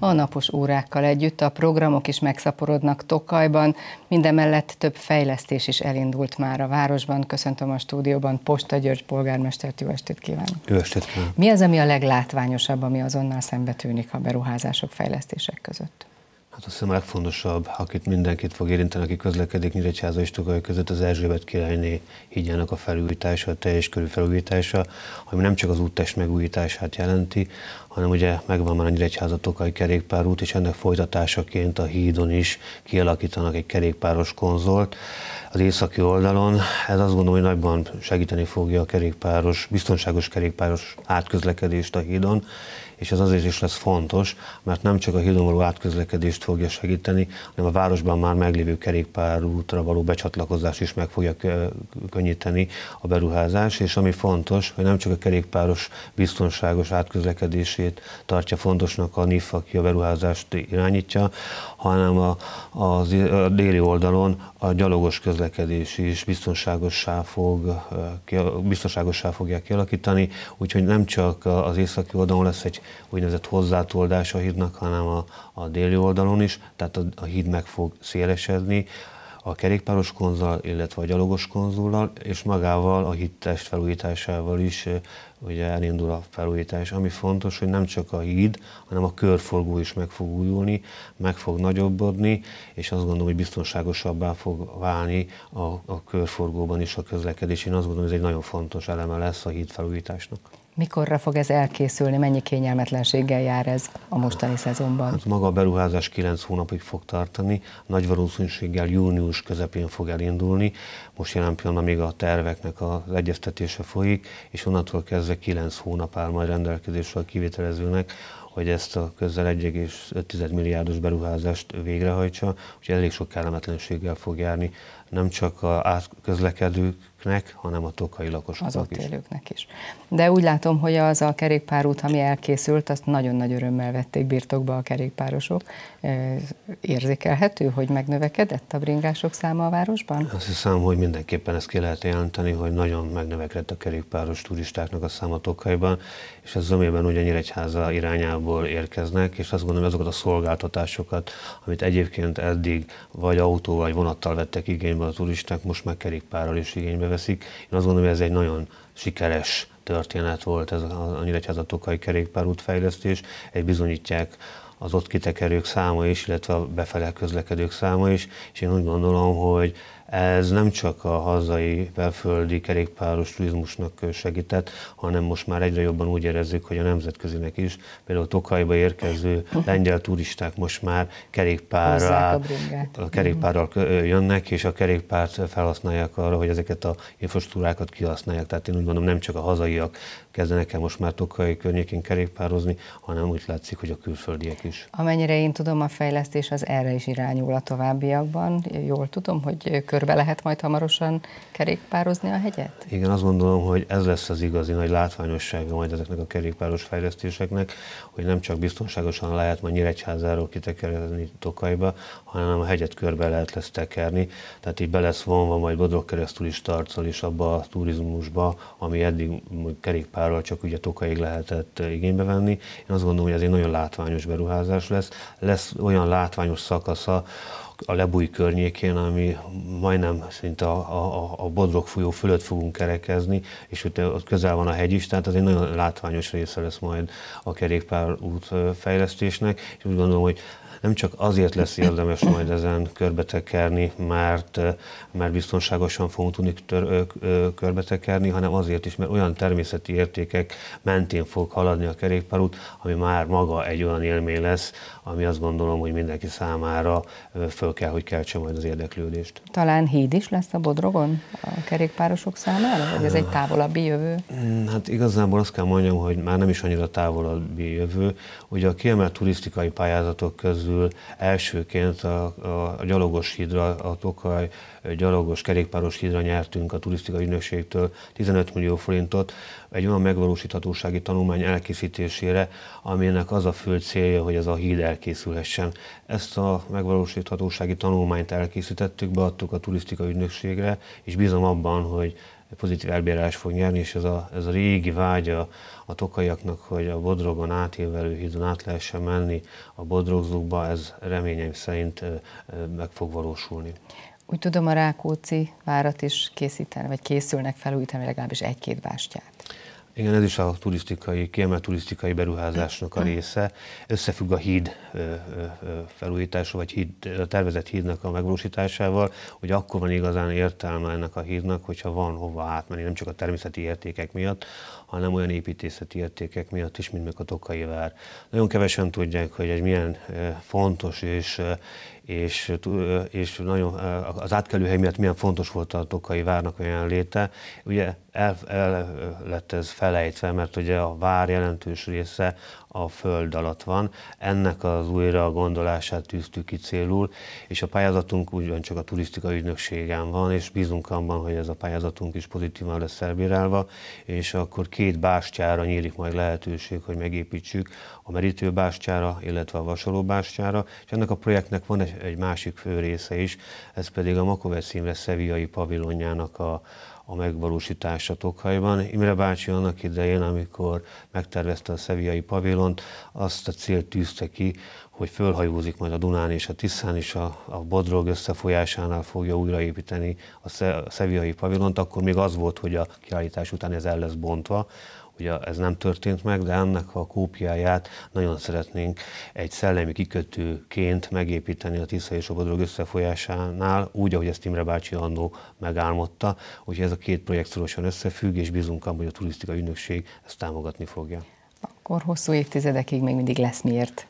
a napos órákkal együtt. A programok is megszaporodnak Tokajban, mindemellett több fejlesztés is elindult már a városban. Köszöntöm a stúdióban Posta György polgármestert, jó estét kívánok! Jó estét kívánok! Mi az, ami a leglátványosabb, ami azonnal szembetűnik a beruházások, fejlesztések között? Hát azt hiszem a legfontosabb, akit mindenkit fog érinteni, aki közlekedik Nyíregyháza és Tugai között, az Erzsébet királyné higgyenek a felújítása, a teljes körű felújítása, ami nem csak az úttest megújítását jelenti, hanem ugye megvan már a Nyíregyháza Tokai kerékpárút, és ennek folytatásaként a hídon is kialakítanak egy kerékpáros konzolt. Az északi oldalon ez azt gondolom, hogy nagyban segíteni fogja a kerékpáros, biztonságos kerékpáros átközlekedést a hídon, és ez azért is lesz fontos, mert nem csak a hídon való átközlekedést fogja segíteni, hanem a városban már meglévő kerékpárútra való becsatlakozás is meg fogja könnyíteni a beruházás, és ami fontos, hogy nem csak a kerékpáros biztonságos átközlekedését tartja fontosnak a NIF, aki a beruházást irányítja, hanem a, a, a déli oldalon a gyalogos közlekedés is biztonságossá, fog, eh, biztonságossá fogják kialakítani, úgyhogy nem csak az északi oldalon lesz egy úgynevezett hozzátoldás a hídnak, hanem a, a déli oldalon is, tehát a, a híd meg fog szélesedni a kerékpáros konzol, illetve a gyalogos konzullal, és magával a hittest felújításával is ugye elindul a felújítás. Ami fontos, hogy nem csak a híd, hanem a körforgó is meg fog újulni, meg fog nagyobbodni, és azt gondolom, hogy biztonságosabbá fog válni a, a körforgóban is a közlekedés. Én azt gondolom, hogy ez egy nagyon fontos eleme lesz a híd felújításnak. Mikorra fog ez elkészülni? Mennyi kényelmetlenséggel jár ez a mostani szezonban? Hát maga a beruházás 9 hónapig fog tartani, nagy valószínűséggel június közepén fog elindulni. Most jelen pillanatban még a terveknek az egyeztetése folyik, és onnantól kezdve 9 hónap áll majd rendelkezésre a kivételezőnek, hogy ezt a közel 1,5 milliárdos beruházást végrehajtsa, úgyhogy elég sok kellemetlenséggel fog járni nem csak a közlekedőknek, hanem a tokai lakosoknak Az ott is. élőknek is. De úgy látom, hogy az a kerékpárút, ami elkészült, azt nagyon nagy örömmel vették birtokba a kerékpárosok. Érzékelhető, hogy megnövekedett a bringások száma a városban? Azt hiszem, hogy mindenképpen ezt ki lehet jelenteni, hogy nagyon megnövekedett a kerékpáros turistáknak a száma tokaiban, és ez zömében ugyannyire egy háza irányába Romániából érkeznek, és azt gondolom, hogy azokat a szolgáltatásokat, amit egyébként eddig vagy autóval, vagy vonattal vettek igénybe a turisták, most meg kerékpárral is igénybe veszik. Én azt gondolom, hogy ez egy nagyon sikeres történet volt ez a Nyíregyházatokai Tokai kerékpárút fejlesztés. Egy bizonyítják az ott kitekerők száma is, illetve a befele közlekedők száma is, és én úgy gondolom, hogy ez nem csak a hazai belföldi kerékpáros turizmusnak segített, hanem most már egyre jobban úgy érezzük, hogy a nemzetközinek is, például Tokajba érkező lengyel turisták most már kerékpárral, a, a kerékpárral jönnek, és a kerékpárt felhasználják arra, hogy ezeket a infrastruktúrákat kihasználják. Tehát én úgy gondolom, nem csak a hazaiak kezdenek el most már Tokaj környékén kerékpározni, hanem úgy látszik, hogy a külföldiek is. Amennyire én tudom, a fejlesztés az erre is irányul a továbbiakban. Jól tudom, hogy kör körbe lehet majd hamarosan kerékpározni a hegyet? Igen, azt gondolom, hogy ez lesz az igazi nagy látványossága majd ezeknek a kerékpáros fejlesztéseknek, hogy nem csak biztonságosan lehet majd Nyíregyházáról kitekerni Tokajba, hanem a hegyet körbe lehet lesz tekerni, tehát így be lesz vonva majd Bodrog keresztül is tarcol is abba a turizmusba, ami eddig kerékpárral csak ugye Tokajig lehetett igénybe venni. Én azt gondolom, hogy ez egy nagyon látványos beruházás lesz. Lesz olyan látványos szakasza, a Lebúj környékén, ami majdnem szinte a, a, a Bodrog folyó fölött fogunk kerekezni, és ott, ott közel van a hegy is, tehát az egy nagyon látványos része lesz majd a kerékpárút fejlesztésnek, és úgy gondolom, hogy nem csak azért lesz érdemes majd ezen körbetekerni, mert, eh, mert biztonságosan fogunk tudni tör, ö, körbetekerni, hanem azért is, mert olyan természeti értékek mentén fog haladni a kerékpárút, ami már maga egy olyan élmény lesz, ami azt gondolom, hogy mindenki számára föl kell, hogy keltse majd az érdeklődést. Talán híd is lesz a Bodrogon a kerékpárosok számára, vagy ez egy távolabbi jövő? Mm, hát igazából azt kell mondjam, hogy már nem is annyira távolabbi jövő. Ugye a kiemelt turisztikai pályázatok között közül elsőként a, a, a gyalogos hídra, a Tokaj gyalogos kerékpáros hídra nyertünk a turisztikai ügynökségtől 15 millió forintot egy olyan megvalósíthatósági tanulmány elkészítésére, aminek az a fő célja, hogy ez a híd elkészülhessen. Ezt a megvalósíthatósági tanulmányt elkészítettük, beadtuk a turisztikai ügynökségre, és bízom abban, hogy pozitív elbírás fog nyerni, és ez a, ez a régi vágya a tokaiaknak, hogy a Bodrogon átívelő hídon át lehessen menni a Bodrogzugba, ez reményeim szerint meg fog valósulni. Úgy tudom, a Rákóczi várat is készíteni, vagy készülnek felújítani legalábbis egy-két bástyát. Igen, ez is a turisztikai, kiemelt turisztikai beruházásnak a része. Összefügg a híd felújítása, vagy híd, a tervezett hídnak a megvalósításával, hogy akkor van igazán értelme ennek a hídnak, hogyha van hova átmenni, nem csak a természeti értékek miatt, hanem olyan építészeti értékek miatt is, mint meg a Tokai vár. Nagyon kevesen tudják, hogy egy milyen fontos és, és, és nagyon, az átkelőhely miatt milyen fontos volt a Tokai várnak olyan léte. Ugye el, el lett ez fel felejtve, mert ugye a vár jelentős része a föld alatt van. Ennek az újra gondolását tűztük ki célul, és a pályázatunk ugyancsak a turisztikai ügynökségen van, és bízunk abban, hogy ez a pályázatunk is pozitívan lesz elbírálva, és akkor két bástyára nyílik majd lehetőség, hogy megépítsük a merítő bástyára, illetve a bástyára, és ennek a projektnek van egy, egy másik fő része is, ez pedig a Makovec Imre szeviai pavilonjának a, a megvalósítása Tokhajban. Imre bácsi annak idején, amikor megtervezte a szeviai pavilont, azt a célt tűzte ki, hogy fölhajózik majd a Dunán és a Tiszán, és a, a Bodrog összefolyásánál fogja újraépíteni a szeviai pavilont, akkor még az volt, hogy a kiállítás után ez el lesz bontva, ugye ez nem történt meg, de ennek a kópiáját nagyon szeretnénk egy szellemi kikötőként megépíteni a Tisza és a Bodrog összefolyásánál, úgy, ahogy ezt Imre bácsi annó megálmodta, hogy ez a két projekt szorosan összefügg, és bízunk abban, hogy a turisztikai ügynökség ezt támogatni fogja. Akkor hosszú évtizedekig még mindig lesz miért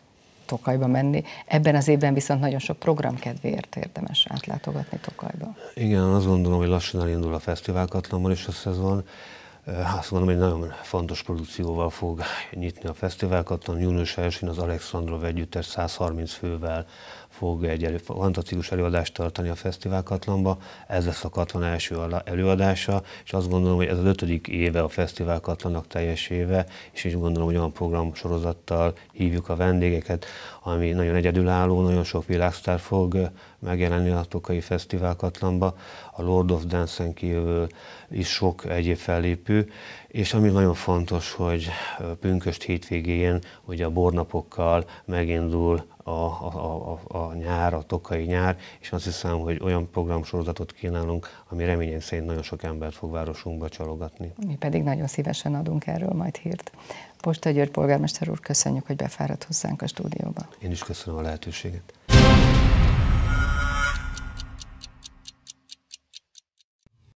Tokajba menni. Ebben az évben viszont nagyon sok program kedvéért érdemes átlátogatni Tokajba. Igen, azt gondolom, hogy lassan elindul a fesztiválkatlanban is a szezon azt gondolom, hogy nagyon fontos produkcióval fog nyitni a fesztivál. Kattan június 1 az Alexandrov együttes 130 fővel fog egy elő, fantasztikus előadást tartani a Fesztivál Katlanba. Ez lesz a Katlan első előadása, és azt gondolom, hogy ez az ötödik éve a Fesztivál Katlannak teljes éve, és így gondolom, hogy olyan sorozattal hívjuk a vendégeket, ami nagyon egyedülálló, nagyon sok világsztár fog megjelenni a Tokai Fesztivál Katlanba, a Lord of Dance-en kívül is sok egyéb fellépő, és ami nagyon fontos, hogy pünköst hétvégén ugye a bornapokkal megindul a, a, a, a nyár, a tokai nyár, és azt hiszem, hogy olyan programsorozatot kínálunk, ami reményeim szerint nagyon sok embert fog városunkba csalogatni. Mi pedig nagyon szívesen adunk erről majd hírt. Posta György polgármester úr, köszönjük, hogy befáradt hozzánk a stúdióba. Én is köszönöm a lehetőséget.